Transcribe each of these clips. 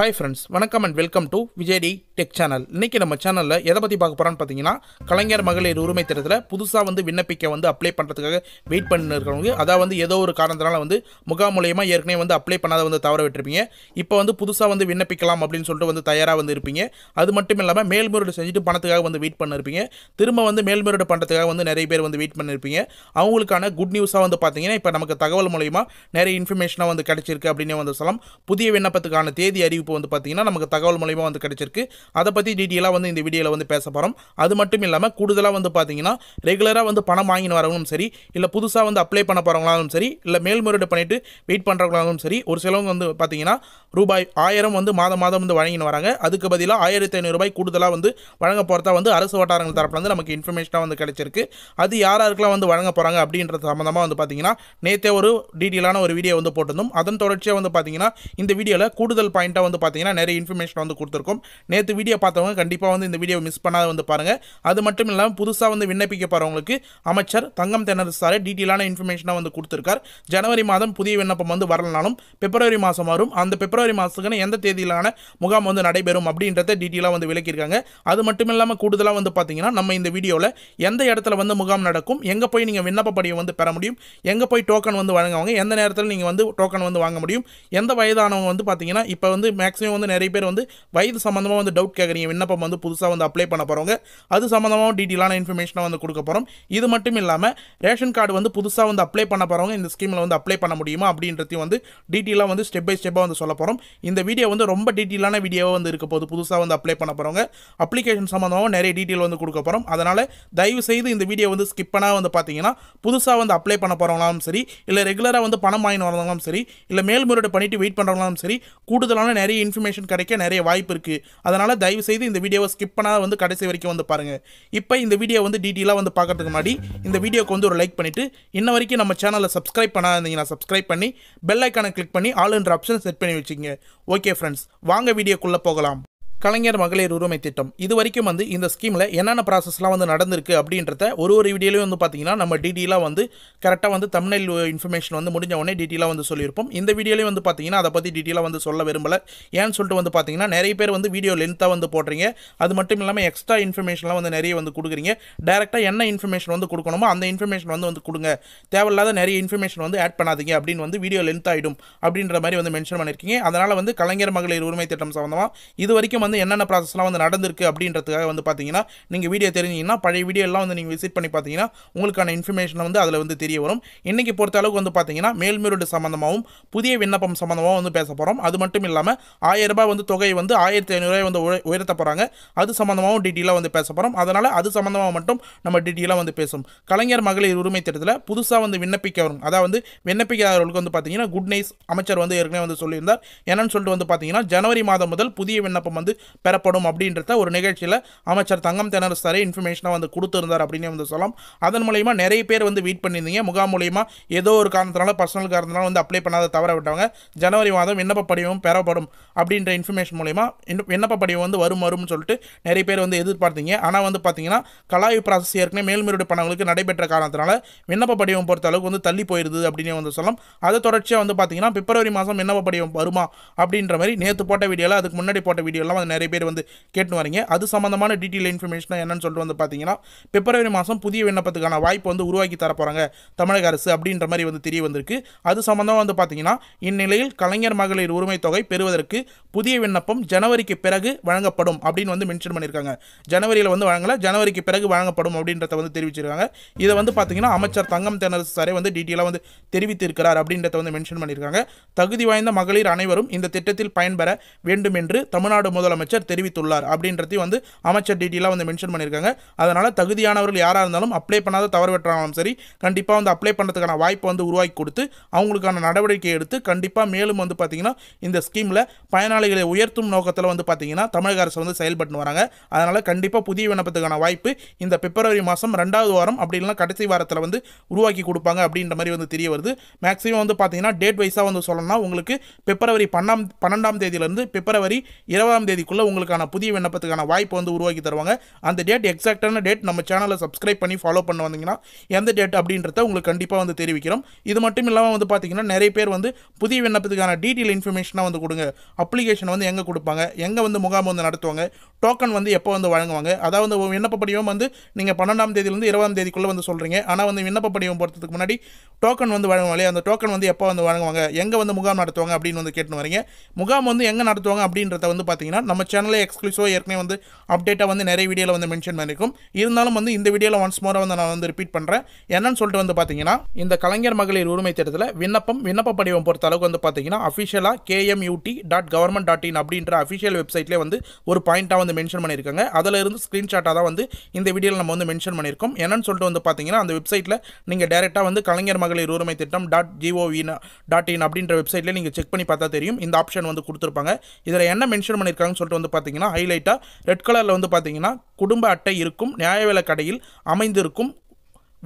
hi friends வணக்கம் and welcome to விஜய்டி tech channel இன்றைக்கி நம்ம சேனலில் எதை பற்றி பார்க்க போகிறோன்னு பார்த்தீங்கன்னா கலைஞர் மகளிர் உரிமை திட்டத்தில் புதுசாக வந்து விண்ணப்பிக்க வந்து அப்ளை பண்ணுறதுக்காக வெயிட் பண்ணிருக்கிறவங்க அதாவது வந்து ஏதோ ஒரு காரணத்தினால வந்து முகாம் மூலியமாக ஏற்கனவே வந்து அப்ளை பண்ணாத வந்து தவற விட்டுருப்பீங்க இப்போ வந்து புதுசாக வந்து விண்ணப்பிக்கலாம் அப்படின்னு சொல்லிட்டு வந்து தயாராக வந்து இருப்பீங்க அது மட்டும் இல்லாமல் மேல்முறையீடு செஞ்சுட்டு பணத்துக்காக வந்து வெயிட் பண்ணிருப்பீங்க திரும்ப வந்து மேல்முறையீடு பண்ணுறதுக்காக வந்து நிறைய பேர் வந்து வெயிட் பண்ணியிருப்பீங்க அவங்களுக்கான குட் நியூஸாக வந்து பார்த்தீங்கன்னா இப்போ நமக்கு தகவல் மூலயமா நிறைய இன்ஃபர்மேஷனாக வந்து கிடச்சிருக்கு அப்படின்னு வந்து சொல்லலாம் புதிய விண்ணப்பத்துக்கான தேதி அறிவிப்பு அறிவிப்பு வந்து பார்த்திங்கன்னா நமக்கு தகவல் மூலயமா வந்து கிடச்சிருக்கு அதை பற்றி டீட்டெயிலாக வந்து இந்த வீடியோவில் வந்து பேச போகிறோம் அது மட்டும் இல்லாமல் கூடுதலாக வந்து பார்த்திங்கன்னா ரெகுலராக வந்து பணம் வாங்கினு வரவங்களும் சரி இல்லை புதுசாக வந்து அப்ளை பண்ண போகிறவங்களாலும் சரி இல்லை மேல்முறையீடு பண்ணிவிட்டு வெயிட் பண்ணுறவங்களாலும் சரி ஒரு சிலவங்க வந்து பார்த்திங்கன்னா ரூபாய் ஆயிரம் வந்து மாதம் மாதம் வந்து வழங்கின்னு வராங்க அதுக்கு பதிலாக ஆயிரத்தி ஐநூறுபாய் கூடுதலாக வந்து வழங்க போகிறதா வந்து அரசு வட்டாரங்கள் தரப்பில் வந்து நமக்கு இன்ஃபர்மேஷனாக வந்து கிடச்சிருக்கு அது யார் யாருக்கெல்லாம் வந்து வழங்க போகிறாங்க அப்படின்றது சம்மந்தமாக வந்து பார்த்திங்கன்னா நேற்றே ஒரு டீட்டெயிலான ஒரு வீடியோ வந்து போட்டிருந்தோம் அதன் தொடர்ச்சியாக வந்து பார்த்திங்கன்னா இந்த வீடியோவில் கூடுதல் பாயிண்ட்டாக வந்து வந்து பார்த்தீங்கன்னா நிறைய இன்ஃபர்மேஷன் வந்து கொடுத்துருக்கோம் நேற்று வீடியோ பார்த்தவங்க கண்டிப்பாக வந்து இந்த வீடியோ மிஸ் பண்ணாத வந்து பாருங்கள் அது மட்டும் இல்லாமல் புதுசாக வந்து விண்ணப்பிக்க போகிறவங்களுக்கு அமைச்சர் தங்கம் தென்னரசு சாரை டீட்டெயிலான இன்ஃபர்மேஷனாக வந்து கொடுத்துருக்கார் ஜனவரி மாதம் புதிய விண்ணப்பம் வந்து வரலனாலும் பிப்ரவரி மாதம் வரும் அந்த பிப்ரவரி மாதத்துக்குன்னு எந்த தேதியிலான முகாம் வந்து நடைபெறும் அப்படின்றத டீட்டெயிலாக வந்து விளக்கியிருக்காங்க அது மட்டும் இல்லாமல் கூடுதலாக வந்து பார்த்தீங்கன்னா நம்ம இந்த வீடியோவில் எந்த இடத்துல வந்து முகாம் நடக்கும் எங்கே போய் நீங்கள் விண்ணப்ப படியை வந்து பெற முடியும் எங்கே போய் டோக்கன் வந்து வழங்குவாங்க எந்த நேரத்தில் நீங்கள் வந்து டோக்கன் வந்து வாங்க முடியும் எந்த வயதானவங்க வந்து பார்த்தீங்கன்னா இப்போ வந்து மேக்ஸிமம் வந்து நிறைய பேர் வந்து வயது சம்மந்தமாக வந்து டவுட் கேட்குறீங்க விண்ணப்பம் வந்து புதுசாக வந்து அப்ளை பண்ண போகிறவங்க அது சம்மந்தமாக டீட்டெயிலான இன்ஃபர்மேஷனை வந்து கொடுக்க போகிறோம் இது மட்டும் இல்லாமல் ரேஷன் கார்டு வந்து புதுசாக வந்து அப்ளை பண்ண போகிறவங்க இந்த ஸ்கீமில் வந்து அப்ளை பண்ண முடியுமா அப்படின்றதையும் வந்து டீட்டெயிலாக வந்து ஸ்டெப் பை ஸ்டெப்பாக வந்து சொல்ல போகிறோம் இந்த வீடியோ வந்து ரொம்ப டீட்டெயிலான வீடியோவாக வந்து இருக்க போது புதுசாக வந்து அப்ளை பண்ண போகிறவங்க அப்ளிகேஷன் சம்மந்தமாக நிறைய டீட்டெயில் வந்து கொடுக்க போகிறோம் அதனால் தயவு செய்து இந்த வீடியோ வந்து ஸ்கிப் பண்ணால் வந்து பார்த்தீங்கன்னா புதுசாக வந்து அப்ளை பண்ண போகிறவங்களாலும் சரி இல்லை ரெகுலராக வந்து பணம் வரவங்களாலும் சரி இல்லை மேல்முறையீடு பண்ணிவிட்டு வெயிட் பண்ணுறவங்களாலும் சரி கூடுதலான நிறைய நிறைய இன்ஃபர்மேஷன் கிடைக்க நிறைய வாய்ப்பு இருக்குது அதனால் தயவு செய்து இந்த வீடியோவை ஸ்கிப் பண்ணாத வந்து கடைசி வரைக்கும் வந்து பாருங்கள் இப்போ இந்த வீடியோ வந்து டீட்டெயிலாக வந்து பார்க்கறதுக்கு முன்னாடி இந்த வீடியோக்கு வந்து ஒரு லைக் பண்ணிவிட்டு இன்ன வரைக்கும் நம்ம சேனலில் சப்ஸ்கிரைப் இருந்தீங்கன்னா சப்ஸ்கிரைப் பண்ணி பெல் ஐக்கானை கிளிக் பண்ணி ஆல் என்ற ஆப்ஷன் செட் பண்ணி வச்சுக்கோங்க ஓகே ஃப்ரெண்ட்ஸ் வாங்க வீடியோக்குள்ளே போகலாம் கலைஞர் மகளிர் உரிமை திட்டம் இது வரைக்கும் வந்து இந்த ஸ்கீமில் என்னென்ன ப்ராசஸ்லாம் வந்து நடந்திருக்கு அப்படின்றத ஒரு ஒரு வீடியோலையும் வந்து பார்த்தீங்கன்னா நம்ம டீட்டெயிலாக வந்து கரெக்டாக வந்து தமிழ் இன்ஃபர்மேஷன் வந்து முடிஞ்ச உடனே டீட்டெயிலாக வந்து சொல்லியிருப்போம் இந்த வீடியோலையும் வந்து பார்த்தீங்கன்னா அதை பற்றி டீட்டெயிலாக வந்து சொல்ல விரும்பலை ஏன்னு சொல்லிட்டு வந்து பார்த்தீங்கன்னா நிறைய பேர் வந்து வீடியோ லென்த்தாக வந்து போடுறீங்க அது மட்டும் இல்லாமல் எக்ஸ்ட்ரா இன்ஃபர்மேஷன்லாம் வந்து நிறைய வந்து கொடுக்குறீங்க டேரெக்டாக என்ன இன்ஃபர்மேஷன் வந்து கொடுக்கணுமோ அந்த இன்ஃபர்மேஷன் வந்து வந்து கொடுங்க தேவையில்லாத நிறைய இன்ஃபர்மேஷன் வந்து ஆட் பண்ணாதீங்க அப்படின்னு வந்து வீடியோ லென்த் ஆகிடும் அப்படின்ற மாதிரி வந்து மென்ஷன் பண்ணியிருக்கீங்க அதனால் வந்து கலைஞர் மகளிர் உரிமை திட்டம் சம்மந்தமாக இது வரைக்கும் வந்து என்னென்ன ப்ராசஸ்லாம் வந்து நடந்திருக்கு அப்படின்றதுக்காக வந்து பார்த்தீங்கன்னா நீங்கள் வீடியோ தெரிஞ்சிங்கன்னா பழைய வீடியோலாம் வந்து நீங்கள் விசிட் பண்ணி பார்த்தீங்கன்னா உங்களுக்கான இன்ஃபர்மேஷன் வந்து அதில் வந்து தெரிய வரும் இன்றைக்கி பொறுத்த அளவுக்கு வந்து பார்த்தீங்கன்னா மேல்முறையீடு சம்மந்தமாகவும் புதிய விண்ணப்பம் சம்மந்தமாகவும் வந்து பேச போகிறோம் அது மட்டும் இல்லாமல் ஆயிரம் ரூபாய் வந்து தொகை வந்து ஆயிரத்தி ஐநூறுரூவாய் வந்து உயர்த்த போகிறாங்க அது சம்மந்தமாகவும் டீட்டெயிலாக வந்து பேச போகிறோம் அதனால் அது சம்மந்தமாக மட்டும் நம்ம டீட்டெயிலாக வந்து பேசும் கலைஞர் மகளிர் உரிமை திட்டத்தில் புதுசாக வந்து விண்ணப்பிக்க வரும் அதாவது விண்ணப்பிக்காதவர்களுக்கு வந்து பார்த்தீங்கன்னா குட் நைஸ் அமைச்சர் வந்து ஏற்கனவே வந்து சொல்லியிருந்தார் என்னன்னு சொல்லிட்டு வந்து பார்த்தீங்கன்னா ஜனவரி மாதம் முதல் புதிய விண்ணப்பம் வந்து பெறப்படும் அப்படின்றத ஒரு நிகழ்ச்சியில் அமைச்சர் தங்கம் தெனரசு தரே இன்ஃபர்மேஷனாக வந்து கொடுத்துருந்தார் அப்படின்னு வந்து சொல்லலாம் அதன் மூலயமா நிறைய பேர் வந்து வெயிட் பண்ணியிருந்தீங்க முகாம் மூலயமா ஏதோ ஒரு காரணத்தினால பர்சனல் காரணத்தினால வந்து அப்ளை பண்ணாத தவற விட்டவங்க ஜனவரி மாதம் விண்ணப்ப படிவம் பெறப்படும் அப்படின்ற இன்ஃபர்மேஷன் மூலயமா விண்ணப்ப படிவம் வந்து வரும் வரும்னு சொல்லிட்டு நிறைய பேர் வந்து எதிர்பார்த்தீங்க ஆனால் வந்து பார்த்தீங்கன்னா கலாய்வு ப்ராசஸ் ஏற்கனவே மேல்முறையீடு பணங்களுக்கு நடைபெற்ற காரணத்தினால விண்ணப்ப படிவம் பொறுத்த அளவுக்கு வந்து தள்ளி போயிருது அப்படின்னு வந்து சொல்லலாம் அதை தொடர்ச்சியாக வந்து பார்த்தீங்கன்னா பிப்ரவரி மாதம் விண்ணப்ப படிவம் வருமா அப்படின்ற மாதிரி நேற்று போட்ட வீடியோவில் அதுக்கு முன்னாடி போட்ட வீடியோலாம் நிறைய பேர் வந்து கேட்டு வரீங்க அது சம்மந்தமான டீட்டெயில் இன்ஃபர்மேஷனாக என்னன்னு சொல்லிட்டு வந்து பார்த்தீங்கன்னா பிப்ரவரி மாதம் புதிய விண்ணப்பத்துக்கான வாய்ப்பு வந்து உருவாக்கி போகிறாங்க தமிழக அரசு அப்படின்ற மாதிரி வந்து தெரிய வந்திருக்கு அது சம்மந்தமாக வந்து பார்த்தீங்கன்னா இந்நிலையில் கலைஞர் மகளிர் உரிமை தொகை பெறுவதற்கு புதிய விண்ணப்பம் ஜனவரிக்கு பிறகு வழங்கப்படும் அப்படின்னு வந்து மென்ஷன் பண்ணியிருக்காங்க ஜனவரியில் வந்து வழங்கல ஜனவரிக்கு பிறகு வழங்கப்படும் அப்படின்றத வந்து தெரிவிச்சிருக்காங்க இதை வந்து பார்த்தீங்கன்னா அமைச்சர் தங்கம் தென்னரசு சாரே வந்து டீட்டெயிலாக வந்து தெரிவித்திருக்கிறார் அப்படின்றத வந்து மென்ஷன் பண்ணியிருக்காங்க தகுதி வாய்ந்த மகளிர் அனைவரும் இந்த திட்டத்தில் பயன்பெற வேண்டும் என்று தமிழ்நாடு முதலமைச்சர் முதலமைச்சர் தெரிவித்துள்ளார் அப்படின்றதையும் வந்து அமைச்சர் டீட்டெயிலாக வந்து மென்ஷன் பண்ணியிருக்காங்க அதனால் தகுதியானவர்கள் யாராக இருந்தாலும் அப்ளை பண்ணாத தவறு வெட்டுறாங்களும் சரி கண்டிப்பாக வந்து அப்ளை பண்ணுறதுக்கான வாய்ப்பு வந்து உருவாக்கி கொடுத்து அவங்களுக்கான நடவடிக்கை எடுத்து கண்டிப்பாக மேலும் வந்து பார்த்திங்கன்னா இந்த ஸ்கீமில் பயனாளிகளை உயர்த்தும் நோக்கத்தில் வந்து பார்த்திங்கன்னா தமிழக அரசு வந்து செயல்பட்டு வராங்க அதனால் கண்டிப்பாக புதிய விண்ணப்பத்துக்கான வாய்ப்பு இந்த பிப்ரவரி மாதம் ரெண்டாவது வாரம் அப்படி கடைசி வாரத்தில் வந்து உருவாக்கி கொடுப்பாங்க அப்படின்ற மாதிரி வந்து தெரிய வருது மேக்ஸிமம் வந்து பார்த்திங்கன்னா டேட் வைஸாக வந்து சொல்லணும்னா உங்களுக்கு பிப்ரவரி பன்னாம் பன்னெண்டாம் தேதியிலேருந்து பிப்ரவரி இருபதாம் தேதி தேதிக்குள்ளே உங்களுக்கான புதிய விண்ணப்பத்துக்கான வாய்ப்பு வந்து உருவாக்கி தருவாங்க அந்த டேட் எக்ஸாக்டான டேட் நம்ம சேனலை சப்ஸ்கிரைப் பண்ணி ஃபாலோ பண்ண வந்தீங்கன்னா எந்த டேட் அப்படின்றத உங்களுக்கு கண்டிப்பாக வந்து தெரிவிக்கிறோம் இது மட்டும் இல்லாமல் வந்து பார்த்தீங்கன்னா நிறைய பேர் வந்து புதிய விண்ணப்பத்துக்கான டீட்டெயில் இன்ஃபர்மேஷனாக வந்து கொடுங்க அப்ளிகேஷன் வந்து எங்கே கொடுப்பாங்க எங்கே வந்து முகாம் வந்து நடத்துவாங்க டோக்கன் வந்து எப்போ வந்து வழங்குவாங்க அதாவது விண்ணப்ப படிவம் வந்து நீங்கள் பன்னெண்டாம் தேதியிலிருந்து இருபதாம் தேதிக்குள்ளே வந்து சொல்கிறீங்க ஆனால் வந்து விண்ணப்ப படிவம் போகிறதுக்கு முன்னாடி டோக்கன் வந்து வழங்குவாங்க அந்த டோக்கன் வந்து எப்போ வந்து வழங்குவாங்க எங்கே வந்து முகாம் நடத்துவாங்க அப்படின்னு வந்து கேட்டுன்னு வரீங்க முகாம் வந்து எங்கே நடத்துவாங்க அப்படின்றத வந்து பார்த்தீங்கன்னா நம்ம நம்ம சேனலில் எக்ஸ்க்ளூசிவாக ஏற்கனவே வந்து அப்டேட்டாக வந்து நிறைய வீடியோவில் வந்து மென்ஷன் பண்ணியிருக்கும் இருந்தாலும் வந்து இந்த வீடியோவில் ஒன்ஸ் மோராக வந்து நான் வந்து ரிப்பீட் பண்ணுறேன் என்னன்னு சொல்லிட்டு வந்து பார்த்தீங்கன்னா இந்த கலைஞர் மகளிர் உரிமை தேர்தலில் விண்ணப்பம் விண்ணப்ப படிவம் பொறுத்த அளவுக்கு வந்து பார்த்தீங்கன்னா அஃபிஷியலாக KMUT dot government dot in அப்படின்ற அஃபிஷியல் வெப்சைட்லேயே வந்து ஒரு பாயிண்ட்டாக வந்து மென்ஷன் பண்ணியிருக்காங்க அதில் இருந்து ஸ்க்ரீன்ஷாட்டாக தான் வந்து இந்த வீடியோவில் நம்ம வந்து மென்ஷன் பண்ணியிருக்கோம் என்னன்னு சொல்லிட்டு வந்து பார்த்தீங்கன்னா அந்த வெப்சைட்டில் நீங்கள் டேரெக்டாக வந்து கலைஞர் மகளிர் உரிமை திட்டம் டாட் ஜிஓவி டாட் இன் அப்படின்ற வெப்சைட்டில் நீங்கள் செக் பண்ணி பார்த்தா தெரியும் இந்த ஆப்ஷன் வந்து கொடுத்துருப்பாங்க இதில் என்ன மென்ஷன் பண்ணியிருக்காங்க சொல்லிட்டு வந்து பார்த்தீங்கன்னா ஹைலைட்டாக ரெட் கலரில் வந்து பார்த்தீங்கன்னா குடும்ப அட்டை இருக்கும் நியாய விலை கடையில் அமைந்திருக்கும்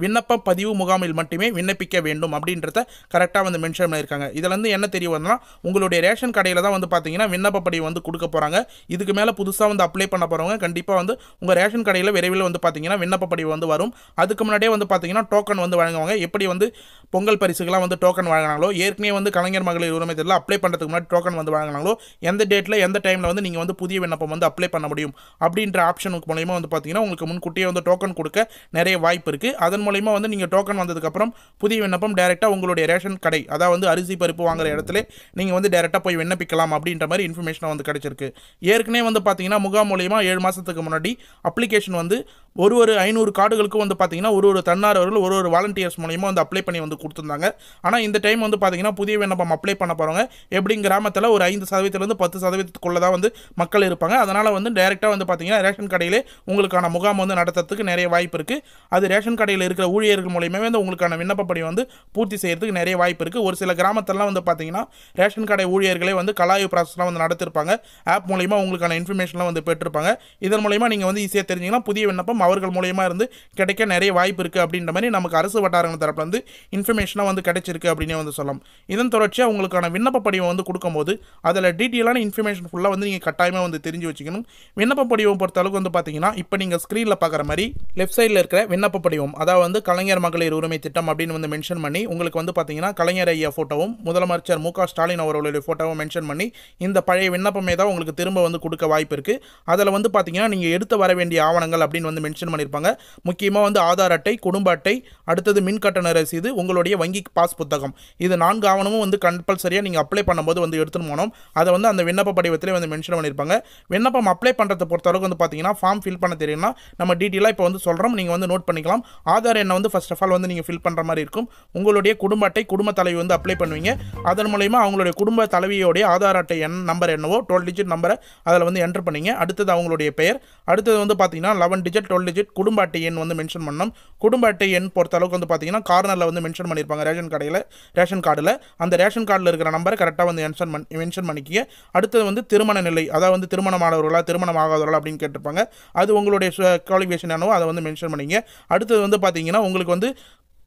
விண்ணப்பம் பதிவு முகாமில் மட்டுமே விண்ணப்பிக்க வேண்டும் அப்படின்றத கரெக்டாக வந்து மென்ஷன் பண்ணியிருக்காங்க இதிலேருந்து என்ன தெரிய வந்தால் உங்களுடைய ரேஷன் கடையில் தான் வந்து பார்த்தீங்கன்னா விண்ணப்ப படிவு வந்து கொடுக்க போகிறாங்க இதுக்கு மேலே புதுசாக வந்து அப்ளை பண்ண போகிறவங்க கண்டிப்பாக வந்து உங்கள் ரேஷன் கடையில் விரைவில் வந்து பார்த்தீங்கன்னா விண்ணப்ப படிவு வந்து வரும் அதுக்கு முன்னாடியே வந்து பார்த்தீங்கன்னா டோக்கன் வந்து வழங்குவாங்க எப்படி வந்து பொங்கல் பரிசுகளாக வந்து டோக்கன் வழங்கினாங்களோ ஏற்கனவே வந்து கலைஞர் மகளிர் உரிமை தெரியல அப்ளை பண்ணுறதுக்கு முன்னாடி டோக்கன் வந்து வழங்கினாங்களோ எந்த டேட்டில் எந்த டைமில் வந்து நீங்கள் வந்து புதிய விண்ணப்பம் வந்து அப்ளை பண்ண முடியும் அப்படின்ற ஆப்ஷனுக்கு மூலயமா வந்து பார்த்தீங்கன்னா உங்களுக்கு முன்கூட்டியே வந்து டோக்கன் கொடுக்க நிறைய வாய்ப்பு இருக்குது அதன் அதன் மூலிமா வந்து நீங்கள் டோக்கன் வந்ததுக்கப்புறம் புதிய விண்ணப்பம் டேரெக்டாக உங்களுடைய ரேஷன் கடை அதாவது வந்து அரிசி பருப்பு வாங்குற இடத்துல நீங்கள் வந்து டேரெக்டாக போய் விண்ணப்பிக்கலாம் அப்படின்ற மாதிரி இன்ஃபர்மேஷன் வந்து கிடச்சிருக்கு ஏற்கனவே வந்து பார்த்தீங்கன்னா முகாம் மூலியமாக ஏழு மாதத்துக்கு முன்னாடி அப்ளிகேஷன் வந்து ஒரு ஒரு ஐநூறு கார்டுகளுக்கும் வந்து பார்த்தீங்கன்னா ஒரு ஒரு தன்னார்வர்கள் ஒரு ஒரு வாலண்டியர்ஸ் மூலியமாக வந்து அப்ளை பண்ணி வந்து கொடுத்துருந்தாங்க ஆனால் இந்த டைம் வந்து பார்த்தீங்கன்னா புதிய விண்ணப்பம் அப்ளை பண்ண போகிறவங்க எப்படி கிராமத்தில் ஒரு ஐந்து சதவீதத்துலேருந்து பத்து சதவீதத்துக்குள்ளே தான் வந்து மக்கள் இருப்பாங்க அதனால் வந்து டேரெக்டாக வந்து பார்த்தீங்கன்னா ரேஷன் கடையிலே உங்களுக்கான முகாம் வந்து நடத்துறதுக்கு நிறைய வாய்ப்பு இருக்குது அது ரேஷன் கடையில் இருக்கிற ஊழியர்கள் மூலியமாகவே வந்து உங்களுக்கான விண்ணப்பப்படி வந்து பூர்த்தி செய்கிறதுக்கு நிறைய வாய்ப்பு இருக்குது ஒரு சில கிராமத்திலலாம் வந்து பார்த்தீங்கன்னா ரேஷன் கடை ஊழியர்களே வந்து கலாய்வு ப்ராசஸ்லாம் வந்து நடத்திருப்பாங்க ஆப் மூலிமா உங்களுக்கான இன்ஃபர்மேஷன்லாம் வந்து பெற்றிருப்பாங்க இதன் மூலிமா நீங்கள் வந்து ஈஸியாக தெரிஞ்சிங்கன்னா புதிய விண்ணப்பம் அவர்கள் மூலியமாக இருந்து கிடைக்க நிறைய வாய்ப்பு இருக்குது அப்படின்ற மாதிரி நமக்கு அரசு வட்டாரங்கள் தரப்பில் வந்து இன்ஃபர்மேஷனாக வந்து கிடைச்சிருக்கு அப்படின்னே வந்து சொல்லலாம் இதன் தொடர்ச்சியாக உங்களுக்கான விண்ணப்ப படிவம் வந்து கொடுக்கும்போது அதில் டீட்டெயிலான இன்ஃபர்மேஷன் ஃபுல்லாக வந்து நீங்கள் கட்டாயமாக வந்து தெரிஞ்சு வச்சுக்கணும் விண்ணப்ப படிவம் பொறுத்த அளவுக்கு வந்து பார்த்தீங்கன்னா இப்போ நீங்கள் ஸ்க்ரீனில் பார்க்குற மாதிரி லெஃப்ட் சைடில் இருக்கிற விண்ணப்ப படிவம் அதாவது வந்து கலைஞர் மகளிர் உரிமை திட்டம் அப்படின்னு வந்து மென்ஷன் பண்ணி உங்களுக்கு வந்து பார்த்தீங்கன்னா கலைஞர் ஐயா ஃபோட்டோவும் முதலமைச்சர் மு ஸ்டாலின் அவர்களுடைய ஃபோட்டோவும் மென்ஷன் பண்ணி இந்த பழைய விண்ணப்பமே தான் உங்களுக்கு திரும்ப வந்து கொடுக்க வாய்ப்பு இருக்குது அதில் வந்து பார்த்தீங்கன்னா நீங்கள் எடுத்து வர வேண்டிய ஆவணங்கள் அப்படின்னு வந்து மென்ஷன் பண்ணியிருப்பாங்க முக்கியமாக வந்து ஆதார் அட்டை குடும்ப அட்டை அடுத்தது மின் கட்டண ரசீது உங்களுடைய வங்கி பாஸ் புத்தகம் இது நான்கு ஆவணமும் வந்து கம்பல்சரியாக நீங்கள் அப்ளை பண்ணும்போது வந்து எடுத்துன்னு போனோம் அதை வந்து அந்த விண்ணப்ப படிவத்திலே வந்து மென்ஷன் பண்ணியிருப்பாங்க விண்ணப்பம் அப்ளை பண்ணுறதை பொறுத்தளவுக்கு வந்து பார்த்தீங்கன்னா ஃபார்ம் ஃபில் பண்ண தெரியும்னா நம்ம டீட்டெயிலாக இப்போ வந்து சொல்கிறோம் நீங்கள் வந்து நோட் பண்ணிக்கலாம் ஆதார் எண்ணை வந்து ஃபஸ்ட் ஆஃப் ஆல் வந்து நீங்கள் ஃபில் பண்ணுற மாதிரி இருக்கும் உங்களுடைய குடும்ப அட்டை குடும்ப தலைவி வந்து அப்ளை பண்ணுவீங்க அதன் மூலயமா அவங்களுடைய குடும்ப தலைவியோடைய ஆதார் அட்டை எண் நம்பர் என்னவோ டுவெல் டிஜிட் நம்பரை அதில் வந்து என்டர் பண்ணிங்க அடுத்தது அவங்களுடைய பெயர் அடுத்தது வந்து பார்த்தீங்கன்னா eleven digit twelve twelve digit குடும்ப அட்டை எண் வந்து மென்ஷன் பண்ணோம் குடும்ப அட்டை எண் பொறுத்த அளவுக்கு வந்து பார்த்தீங்கன்னா கார்னரில் வந்து மென்ஷன் பண்ணியிருப்பாங்க ரேஷன் கடையில் ரேஷன் கார்டில் அந்த ரேஷன் கார்டில் இருக்கிற நம்பரை கரெக்டாக வந்து மென்ஷன் பண் மென்ஷன் பண்ணிக்கிங்க அடுத்தது வந்து திருமண நிலை அதாவது வந்து திருமணமானவர்களா திருமணம் ஆகாதவர்களா அப்படின்னு கேட்டிருப்பாங்க அது உங்களுடைய குவாலிஃபிகேஷன் என்னவோ அதை வந்து மென்ஷன் பண்ணிங்க அடுத்தது வந்து பார்த்தீங்கன்னா உங்களுக்கு வந்து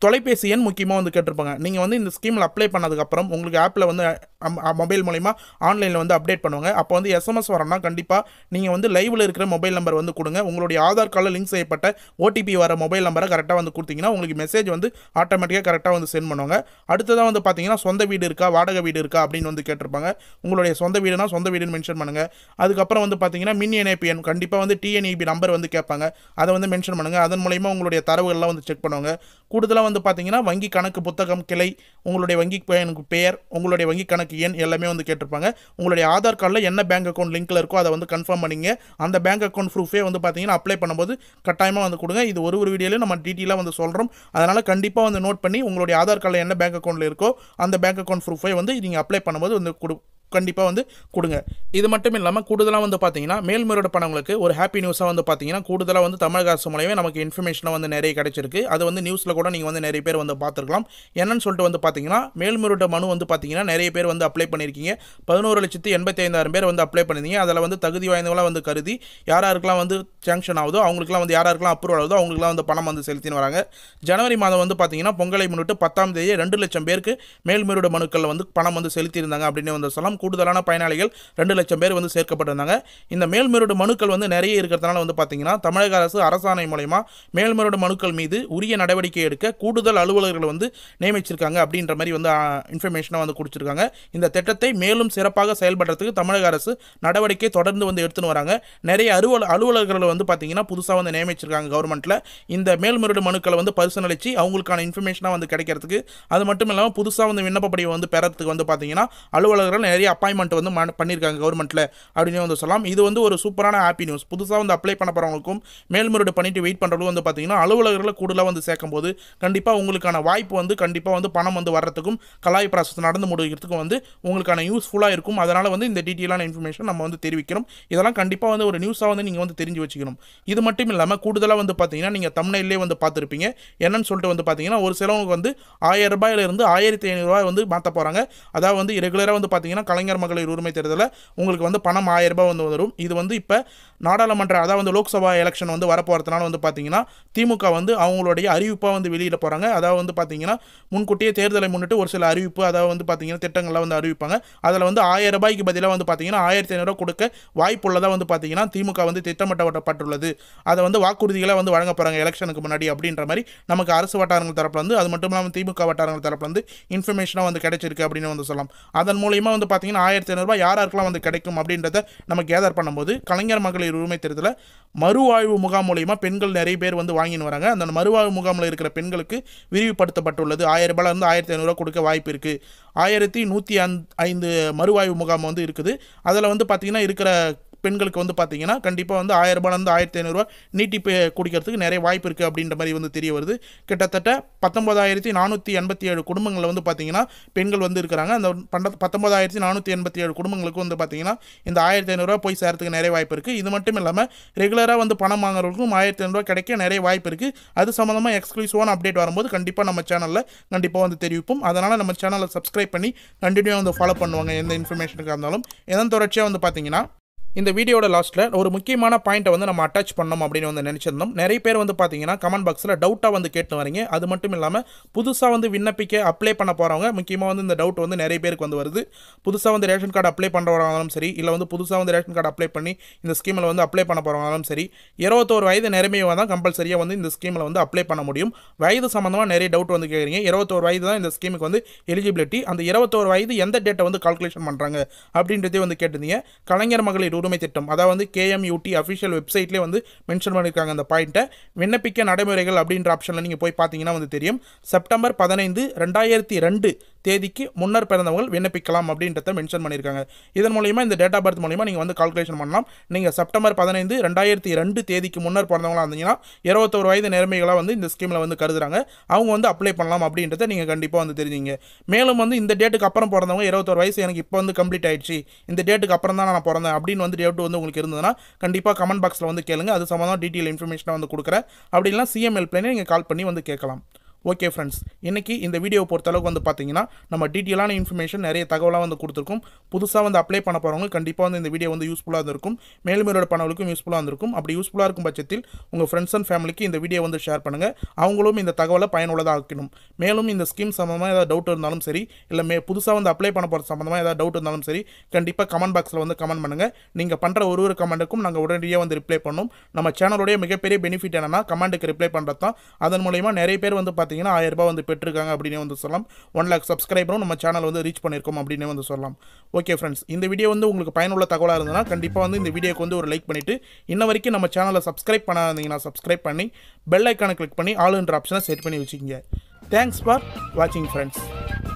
தொலைபேசி எண் முக்கியமாக வந்து கேட்டிருப்பாங்க நீங்கள் வந்து இந்த ஸ்கீமில் அப்ளை பண்ணதுக்கப்புறம் உங்களுக்கு ஆப்பில் வந்து மொபைல் மூலிமா ஆன்லைனில் வந்து அப்டேட் பண்ணுவாங்க அப்போ வந்து எஸ்எம்எஸ் வரோம்னா கண்டிப்பாக நீங்கள் வந்து லைவில் இருக்கிற மொபைல் நம்பர் வந்து கொடுங்க உங்களுடைய ஆதார் கார்டில் லிங்க் செய்யப்பட்ட ஓடிபி வர மொபைல் நம்பரை கரெக்டாக வந்து கொடுத்தீங்கன்னா உங்களுக்கு மெசேஜ் வந்து ஆட்டோமேட்டிக்காக கரெக்டாக வந்து சென்ட் பண்ணுவாங்க அடுத்ததாக வந்து பார்த்தீங்கன்னா சொந்த வீடு இருக்கா வாடகை வீடு இருக்கா அப்படின்னு வந்து கேட்டிருப்பாங்க உங்களுடைய சொந்த வீடுனா சொந்த வீடுன்னு மென்ஷன் பண்ணுங்கள் அதுக்கப்புறம் வந்து பார்த்தீங்கன்னா மின் இணைப்பு எண் கண்டிப்பாக வந்து டிஎன்இபி நம்பர் e வந்து கேட்பாங்க அதை வந்து மென்ஷன் பண்ணுங்கள் அதன் மூலயமா உங்களுடைய தரவுகள்லாம் வந்து செக் பண்ணுவாங்க கூடுதலாக இதெல்லாம் வந்து பார்த்தீங்கன்னா வங்கி கணக்கு புத்தகம் கிளை உங்களுடைய வங்கி எனக்கு பெயர் உங்களுடைய வங்கி கணக்கு எண் எல்லாமே வந்து கேட்டிருப்பாங்க உங்களுடைய ஆதார் கார்டில் என்ன பேங்க் அக்கௌண்ட் லிங்க்கில் இருக்கோ அதை வந்து கன்ஃபார்ம் பண்ணிங்க அந்த பேங்க் அக்கௌண்ட் ப்ரூஃபே வந்து பார்த்தீங்கன்னா அப்ளை பண்ணும்போது கட்டாயமாக வந்து கொடுங்க இது ஒரு ஒரு வீடியோலையும் நம்ம டீட்டெயிலாக வந்து சொல்கிறோம் அதனால் கண்டிப்பாக வந்து நோட் பண்ணி உங்களுடைய ஆதார் கார்டில் என்ன பேங்க் அக்கௌண்ட்டில் இருக்கோ அந்த பேங்க் அக்கௌண்ட் ப்ரூஃபை வந்து நீங்கள் அப்ளை பண்ணும்போது வந்து கொடு கண்டிப்பாக வந்து கொடுங்க இது மட்டும் இல்லாமல் கூடுதலாக வந்து பார்த்தீங்கன்னா மேல்முறையோட பணங்களுக்கு ஒரு ஹாப்பி நியூஸாக வந்து பார்த்தீங்கன்னா கூடுதலாக வந்து தமிழக அரசு மூலயமே நமக்கு இன்ஃபர்மேஷனாக வந்து நிறைய கிடைச்சிருக்கு அது வந்து நியூஸில் கூட நீங்கள் வந்து நிறைய பேர் வந்து பார்த்துருக்கலாம் என்னன்னு சொல்லிட்டு வந்து பார்த்தீங்கன்னா மேல்முறையோட மனு வந்து பார்த்தீங்கன்னா நிறைய பேர் வந்து அப்ளை பண்ணியிருக்கீங்க பதினோரு லட்சத்து எண்பத்தி ஐந்தாயிரம் பேர் வந்து அப்ளை பண்ணியிருந்தீங்க அதில் வந்து தகுதி வாய்ந்தவங்களாம் வந்து கருதி யாராருக்கெல்லாம் வந்து சேங்ஷன் ஆகுதோ அவங்களுக்குலாம் வந்து யாராருக்கெல்லாம் அப்ரூவ் ஆகுதோ அவங்களுக்குலாம் வந்து பணம் வந்து செலுத்தின்னு வராங்க ஜனவரி மாதம் வந்து பார்த்தீங்கன்னா பொங்கலை முன்னிட்டு பத்தாம் தேதி ரெண்டு லட்சம் பேருக்கு மேல்முறையோட மனுக்களில் வந்து பணம் வந்து செலுத்தியிருந்தாங்க அப்படின்னு வந்து சொல்லலாம் லட்சம் கூடுதலான பயனாளிகள் ரெண்டு லட்சம் பேர் வந்து சேர்க்கப்பட்டிருந்தாங்க இந்த மேல்முறையீடு மனுக்கள் வந்து நிறைய இருக்கிறதுனால வந்து பார்த்தீங்கன்னா தமிழக அரசு அரசாணை மூலயமா மேல்முறையீடு மனுக்கள் மீது உரிய நடவடிக்கை எடுக்க கூடுதல் அலுவலர்கள் வந்து நியமிச்சிருக்காங்க அப்படின்ற மாதிரி வந்து இன்ஃபர்மேஷனாக வந்து கொடுத்துருக்காங்க இந்த திட்டத்தை மேலும் சிறப்பாக செயல்படுறதுக்கு தமிழக அரசு நடவடிக்கை தொடர்ந்து வந்து எடுத்துன்னு வராங்க நிறைய அலுவல் அலுவலர்களை வந்து பார்த்தீங்கன்னா புதுசாக வந்து நியமிச்சிருக்காங்க கவர்மெண்ட்டில் இந்த மேல்முறையீடு மனுக்களை வந்து பரிசீலித்து அவங்களுக்கான இன்ஃபர்மேஷனாக வந்து கிடைக்கிறதுக்கு அது மட்டும் இல்லாமல் புதுசாக வந்து விண்ணப்பப்படியை வந்து பெறத்துக்கு வந்து பார்த்தீங்கன்னா அலுவலர்கள் நிறைய நிறைய அப்பாயின்மெண்ட் வந்து பண்ணியிருக்காங்க கவர்மெண்ட்டில் அப்படின்னு வந்து சொல்லலாம் இது வந்து ஒரு சூப்பரான ஹாப்பி நியூஸ் புதுசாக வந்து அப்ளை பண்ண போகிறவங்களுக்கும் மேல்முறையீடு பண்ணிட்டு வெயிட் பண்ணுறவங்க வந்து பார்த்தீங்கன்னா அலுவலர்களை கூடுதலாக வந்து சேர்க்கும் போது கண்டிப்பாக உங்களுக்கான வாய்ப்பு வந்து கண்டிப்பாக வந்து பணம் வந்து வர்றதுக்கும் கலாய் ப்ராசஸ் நடந்து முடிக்கிறதுக்கும் வந்து உங்களுக்கான யூஸ்ஃபுல்லாக இருக்கும் அதனால் வந்து இந்த டீட்டெயிலான இன்ஃபர்மேஷன் நம்ம வந்து தெரிவிக்கிறோம் இதெல்லாம் கண்டிப்பாக வந்து ஒரு நியூஸாக வந்து நீங்கள் வந்து தெரிஞ்சு வச்சுக்கணும் இது மட்டும் இல்லாமல் கூடுதலாக வந்து பார்த்தீங்கன்னா நீங்கள் தமிழ்நிலே வந்து பார்த்துருப்பீங்க என்னன்னு சொல்லிட்டு வந்து பார்த்தீங்கன்னா ஒரு சிலவங்களுக்கு வந்து ஆயிரம் ரூபாயிலிருந்து ஆயிரத்தி ஐநூறுரூவா வந்து மாற்ற போகிறாங்க அதாவது வந்து ரெகுலராக வந்து பார்த்தீங்கன்னா கலைஞர் மகளிர் உரிமை தேர்தலில் உங்களுக்கு வந்து பணம் ஆயிரம் ரூபாய் வந்து வரும் இது வந்து இப்போ நாடாளுமன்ற அதாவது வந்து லோக்சபா எலெக்ஷன் வந்து வரப்போகிறதுனால வந்து பார்த்தீங்கன்னா திமுக வந்து அவங்களுடைய அறிவிப்பாக வந்து வெளியிட போகிறாங்க அதாவது வந்து பார்த்தீங்கன்னா முன்கூட்டியே தேர்தலை முன்னிட்டு ஒரு சில அறிவிப்பு அதாவது வந்து பார்த்தீங்கன்னா திட்டங்கள்லாம் வந்து அறிவிப்பாங்க அதில் வந்து ஆயிரம் ரூபாய்க்கு பதிலாக வந்து பார்த்தீங்கன்னா ஆயிரத்தி ஐநூறுரூவா கொடுக்க வாய்ப்புள்ளதாக வந்து பார்த்தீங்கன்னா திமுக வந்து திட்டமிட்டப்பட்டுள்ளது அதை வந்து வாக்குறுதிகளை வந்து வழங்க போகிறாங்க எலெக்ஷனுக்கு முன்னாடி அப்படின்ற மாதிரி நமக்கு அரசு வட்டாரங்கள் தரப்புல வந்து அது மட்டும் இல்லாமல் திமுக வட்டாரங்கள் தரப்புல வந்து இன்ஃபர்மேஷனாக வந்து கிடைச்சிருக்கு அப்படின்னு வந்து சொல்லலாம் அதன் மூலியமாக வந்து பார்த்தீங்கன்னா பார்த்தீங்கன்னா ஆயிரத்தி ஐநூறுரூவா யாராருக்கெல்லாம் வந்து கிடைக்கும் அப்படின்றத நம்ம கேதர் பண்ணும்போது கலைஞர் மகளிர் உரிமை தேர்தலில் மறுவாழ்வு முகாம் மூலியமாக பெண்கள் நிறைய பேர் வந்து வாங்கின்னு வராங்க அந்த மறுவாழ்வு முகாமில் இருக்கிற பெண்களுக்கு விரிவுபடுத்தப்பட்டுள்ளது ஆயிரம் இருந்து ஆயிரத்தி ஐநூறுரூவா கொடுக்க வாய்ப்பு இருக்குது ஆயிரத்தி நூற்றி அந் ஐந்து மறுவாய்வு முகாம் வந்து இருக்குது அதில் வந்து பார்த்திங்கன்னா இருக்கிற பெண்களுக்கு வந்து பார்த்தீங்கன்னா கண்டிப்பாக வந்து ஆயிரம் வந்து ஆயிரத்தி ஐநூறுரூவா நீட்டிப்பு குடிக்கிறதுக்கு நிறைய வாய்ப்பு இருக்குது அப்படின்ற மாதிரி வந்து தெரிய வருது கிட்டத்தட்ட பத்தொன்பதாயிரத்தி நானூற்றி எண்பத்தி ஏழு குடும்பங்களில் வந்து பார்த்தீங்கன்னா பெண்கள் வந்து இருக்கிறாங்க அந்த பண்ட பத்தொன்பதாயிரத்தி நானூற்றி எண்பத்தி ஏழு குடும்பங்களுக்கு வந்து பார்த்தீங்கன்னா இந்த ஆயிரத்தி ஐநூறுரூவா போய் சேரத்துக்கு நிறைய வாய்ப்பு இருக்குது இது மட்டும் இல்லாமல் ரெகுலராக வந்து பணம் வாங்குறவங்களுக்கும் ஆயிரத்தி ஐநூறுரூவா கிடைக்க நிறைய வாய்ப்பு இருக்குது அது சம்மந்தமாக எக்ஸ்க்ளூசிவான அப்டேட் வரும்போது கண்டிப்பாக நம்ம சேனலில் கண்டிப்பாக வந்து தெரிவிப்போம் அதனால் நம்ம சேனலை சப்ஸ்கிரைப் பண்ணி கண்டினியூ வந்து ஃபாலோ பண்ணுவாங்க எந்த இன்ஃபர்மேஷனுக்காக இருந்தாலும் எதன் தொடர்ச்சியாக வந்து பார்த்தீங்கன்னா இந்த வீடியோட லாஸ்ட்டில் ஒரு முக்கியமான பாயிண்ட்டை வந்து நம்ம அட்டாச் பண்ணோம் அப்படின்னு வந்து நினச்சிருந்தோம் நிறைய பேர் வந்து பார்த்தீங்கன்னா கமெண்ட் பாக்ஸில் டவுட்டாக வந்து கேட்டு வரீங்க அது மட்டும் இல்லாமல் புதுசாக வந்து விண்ணப்பிக்க அப்ளை பண்ண போகிறவங்க முக்கியமாக வந்து இந்த டவுட் வந்து நிறைய பேருக்கு வந்து வருது புதுசாக வந்து ரேஷன் கார்டு அப்ளை பண்ணுறவங்களாலும் சரி இல்லை வந்து புதுசாக வந்து ரேஷன் கார்டு அப்ளை பண்ணி இந்த ஸ்கீமில் வந்து அப்ளை பண்ண போகிறவங்களாலும் சரி இருபத்தோரு வயது நிறைமையாக தான் கம்பல்சரியாக வந்து இந்த ஸ்கீமில் வந்து அப்ளை பண்ண முடியும் வயது சம்மந்தமாக நிறைய டவுட் வந்து கேட்குறீங்க இருபத்தோரு வயது தான் இந்த ஸ்கீமுக்கு வந்து எலிஜிபிலிட்டி அந்த இருபத்தோரு வயது எந்த டேட்டை வந்து கால்குலேஷன் பண்ணுறாங்க அப்படின்றதே வந்து கேட்டிருந்தீங்க கலைஞர் மகளிர் புதுமை திட்டம் அதாவது வந்து கேஎம்யூடி அஃபிஷியல் வெப்சைட்லேயே வந்து மென்ஷன் பண்ணியிருக்காங்க அந்த பாயிண்ட்டை விண்ணப்பிக்க நடைமுறைகள் அப்படின்ற ஆப்ஷனில் நீங்கள் போய் பார்த்தீங்கன்னா வந்து தெரியும் செப்டம்பர் பதினைந்து ரெண்டாயிரத்தி ரெண்டு தேதிக்கு முன்னர் பிறந்தவங்கள் விண்ணப்பிக்கலாம் அப்படின்றத மென்ஷன் பண்ணியிருக்காங்க இதன் மூலிமா இந்த டேட் ஆஃப் பர்த் மூலிமா நீங்கள் வந்து கால்குலேஷன் பண்ணலாம் நீங்கள் செப்டம்பர் பதினைந்து ரெண்டாயிரத்தி ரெண்டு தேதிக்கு முன்னர் பிறந்தவங்களாக இருந்தீங்கன்னா இருபத்தோரு வயது நேர்மைகளாக வந்து இந்த ஸ்கீமில் வந்து கருதுறாங்க அவங்க வந்து அப்ளை பண்ணலாம் அப்படின்றத நீங்கள் கண்டிப்பாக வந்து தெரிஞ்சிங்க மேலும் வந்து இந்த டேட்டுக்கு அப்புறம் பிறந்தவங்க இருபத்தோரு வயசு எனக்கு இப்போ வந்து கம்ப்ளீட் ஆயிடுச்சு இந்த டேட்டுக்கு அப்புறம் தான் நான் பிறந்தேன் அப்படின்னு வந்து டேட் வந்து உங்களுக்கு இருந்ததுன்னா கண்டிப்பாக கமெண்ட் பாக்ஸில் வந்து கேளுங்க அது சம்மந்தம் டீட்டெயில் இன்ஃபர்மேஷனை வந்து கொடுக்குறேன் அப்படின்னா சிஎம் ஹெல்ப்லைனே நீங்கள் கால் பண்ணி வந்து கேட்கலாம் ஓகே ஃப்ரெண்ட்ஸ் இன்றைக்கி இந்த வீடியோவை பொறுத்தளவுக்கு வந்து பார்த்தீங்கன்னா நம்ம டீட்டெயிலான இன்ஃபர்மேஷன் நிறைய தகவலாக வந்து கொடுத்துருக்கும் புதுசாக வந்து அப்ளை பண்ண போகிறவங்க கண்டிப்பாக வந்து இந்த வீடியோ வந்து யூஸ்ஃபுல்லாக இருந்திருக்கும் மேலும் என்னோட பணவர்களுக்கும் யூஸ்ஃபுல்லாக இருந்திருக்கும் அப்படி யூஸ்ஃபுல்லாக இருக்கும் பட்சத்தில் உங்கள் ஃப்ரெண்ட்ஸ் அண்ட் ஃபேமிலிக்கு இந்த வீடியோ வந்து ஷேர் பண்ணுங்கள் அவங்களும் இந்த தகவலை பயனுள்ளதாக ஆக்கணும் மேலும் இந்த ஸ்கீம் சம்மந்தமாக ஏதாவது டவுட் இருந்தாலும் சரி இல்லை மே புதுசாக வந்து அப்ளை பண்ண போகிற சம்மந்தமாக ஏதாவது டவுட் இருந்தாலும் சரி கண்டிப்பாக கமெண்ட் பாக்ஸில் வந்து கமெண்ட் பண்ணுங்கள் நீங்கள் பண்ணுற ஒரு ஒரு கமெண்ட்டுக்கும் நாங்கள் உடனடியாக வந்து ரிப்ளை பண்ணோம் நம்ம சேனலுடைய மிகப்பெரிய பெனிஃபிட் என்னென்னா கமெண்ட்டுக்கு ரிப்ளை பண்ணுறது தான் அதன் மூலயமா நிறைய பேர் வந்து பார்த்திங்கன்னா பார்த்தீங்கன்னா ரூபாய் வந்து பெற்றிருக்காங்க அப்படின்னு வந்து சொல்லலாம் ஒன் லேக் சப்ஸ்கிரைபரும் நம்ம சேனல் வந்து ரீச் பண்ணியிருக்கோம் அப்படின்னு வந்து சொல்லலாம் ஓகே ஃப்ரெண்ட்ஸ் இந்த வீடியோ வந்து உங்களுக்கு பயனுள்ள தகவலாக இருந்ததுன்னா கண்டிப்பாக வந்து இந்த வீடியோக்கு வந்து ஒரு லைக் பண்ணிட்டு இன்ன வரைக்கும் நம்ம சேனலை சப்ஸ்கிரைப் பண்ணாதீங்கன்னா சப்ஸ்கிரைப் பண்ணி பெல் ஐக்கானை கிளிக் பண்ணி என்ற ஆப்ஷனை செட் பண்ணி வச்சுக்கோங்க தேங்க்ஸ் ஃபார் வாட்சிங் ஃப்ரெண்ட்ஸ்